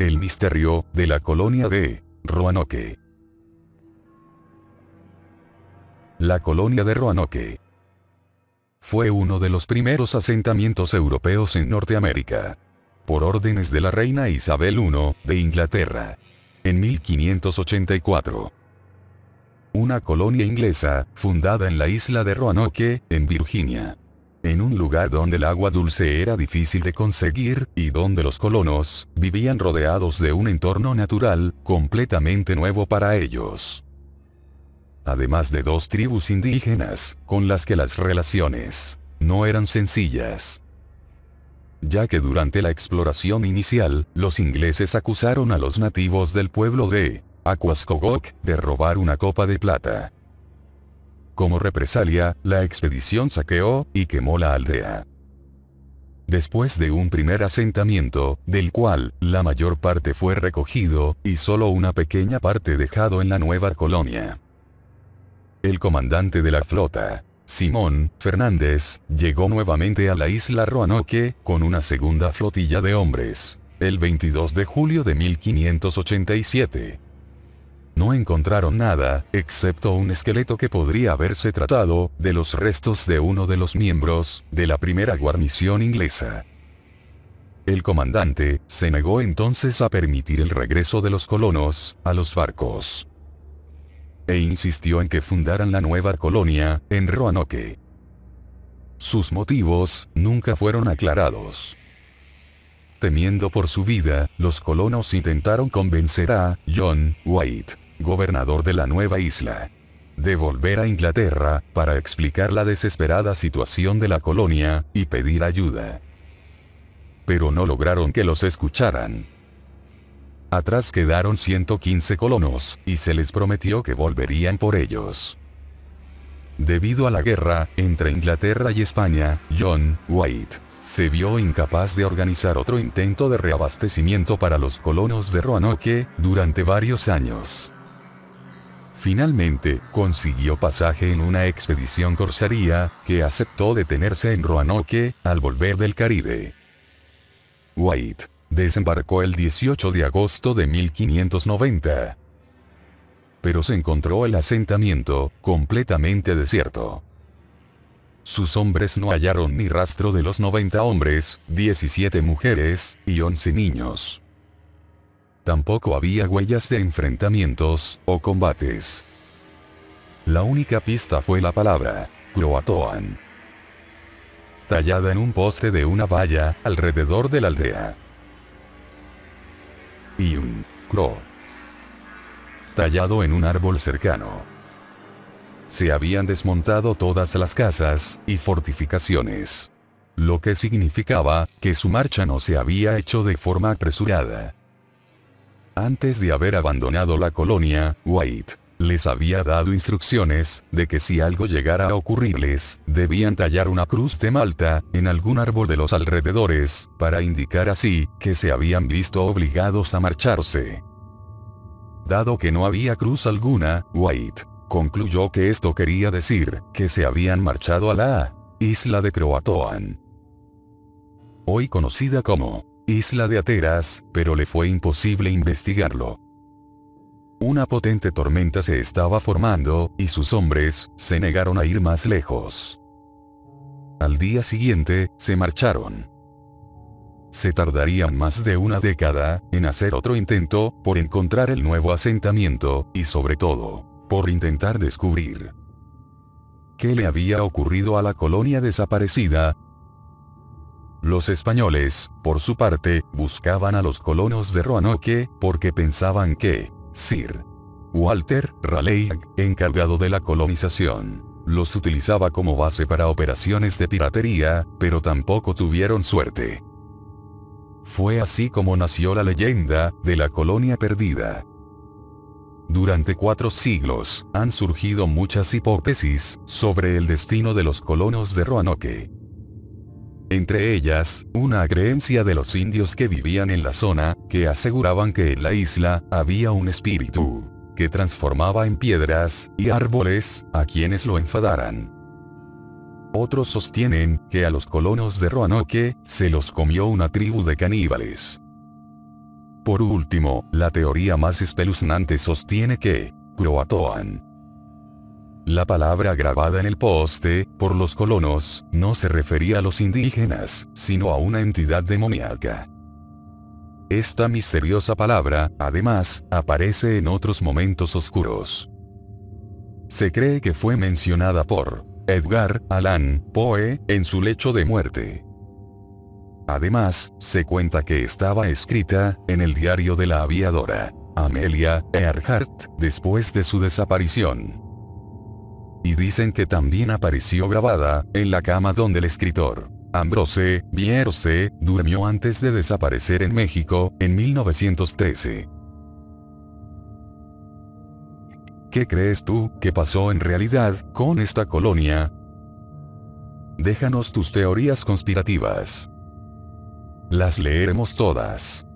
El misterio, de la colonia de Roanoke. La colonia de Roanoke. Fue uno de los primeros asentamientos europeos en Norteamérica. Por órdenes de la reina Isabel I, de Inglaterra. En 1584. Una colonia inglesa, fundada en la isla de Roanoke, en Virginia en un lugar donde el agua dulce era difícil de conseguir, y donde los colonos, vivían rodeados de un entorno natural, completamente nuevo para ellos. Además de dos tribus indígenas, con las que las relaciones no eran sencillas. Ya que durante la exploración inicial, los ingleses acusaron a los nativos del pueblo de Aquascogok de robar una copa de plata como represalia, la expedición saqueó y quemó la aldea. Después de un primer asentamiento, del cual la mayor parte fue recogido, y solo una pequeña parte dejado en la nueva colonia. El comandante de la flota, Simón Fernández, llegó nuevamente a la isla Roanoke, con una segunda flotilla de hombres, el 22 de julio de 1587. No encontraron nada, excepto un esqueleto que podría haberse tratado, de los restos de uno de los miembros, de la primera guarnición inglesa. El comandante, se negó entonces a permitir el regreso de los colonos, a los barcos. E insistió en que fundaran la nueva colonia, en Roanoke. Sus motivos, nunca fueron aclarados. Temiendo por su vida, los colonos intentaron convencer a John White gobernador de la nueva isla. De volver a Inglaterra, para explicar la desesperada situación de la colonia, y pedir ayuda. Pero no lograron que los escucharan. Atrás quedaron 115 colonos, y se les prometió que volverían por ellos. Debido a la guerra entre Inglaterra y España, John White se vio incapaz de organizar otro intento de reabastecimiento para los colonos de Roanoke durante varios años. Finalmente, consiguió pasaje en una expedición corsaria, que aceptó detenerse en Roanoke, al volver del Caribe. White. Desembarcó el 18 de agosto de 1590. Pero se encontró el asentamiento, completamente desierto. Sus hombres no hallaron ni rastro de los 90 hombres, 17 mujeres, y 11 niños. Tampoco había huellas de enfrentamientos o combates. La única pista fue la palabra, Croatoan. Tallada en un poste de una valla, alrededor de la aldea. Y un Cro. Tallado en un árbol cercano. Se habían desmontado todas las casas y fortificaciones. Lo que significaba que su marcha no se había hecho de forma apresurada. Antes de haber abandonado la colonia, White les había dado instrucciones de que si algo llegara a ocurrirles, debían tallar una cruz de Malta en algún árbol de los alrededores, para indicar así que se habían visto obligados a marcharse. Dado que no había cruz alguna, White concluyó que esto quería decir que se habían marchado a la isla de Croatoan. Hoy conocida como isla de Ateras, pero le fue imposible investigarlo. Una potente tormenta se estaba formando, y sus hombres, se negaron a ir más lejos. Al día siguiente, se marcharon. Se tardarían más de una década, en hacer otro intento, por encontrar el nuevo asentamiento, y sobre todo, por intentar descubrir qué le había ocurrido a la colonia desaparecida, los españoles, por su parte, buscaban a los colonos de Roanoke, porque pensaban que, Sir Walter Raleigh, encargado de la colonización, los utilizaba como base para operaciones de piratería, pero tampoco tuvieron suerte. Fue así como nació la leyenda de la colonia perdida. Durante cuatro siglos, han surgido muchas hipótesis sobre el destino de los colonos de Roanoke entre ellas, una creencia de los indios que vivían en la zona, que aseguraban que en la isla, había un espíritu, que transformaba en piedras, y árboles, a quienes lo enfadaran. Otros sostienen, que a los colonos de Roanoke, se los comió una tribu de caníbales. Por último, la teoría más espeluznante sostiene que, Croatoan, la palabra grabada en el poste, por los colonos, no se refería a los indígenas, sino a una entidad demoníaca. Esta misteriosa palabra, además, aparece en otros momentos oscuros. Se cree que fue mencionada por Edgar Allan Poe en su lecho de muerte. Además, se cuenta que estaba escrita en el diario de la aviadora Amelia Earhart después de su desaparición. Y dicen que también apareció grabada, en la cama donde el escritor Ambrose Bierce durmió antes de desaparecer en México, en 1913. ¿Qué crees tú que pasó en realidad con esta colonia? Déjanos tus teorías conspirativas. Las leeremos todas.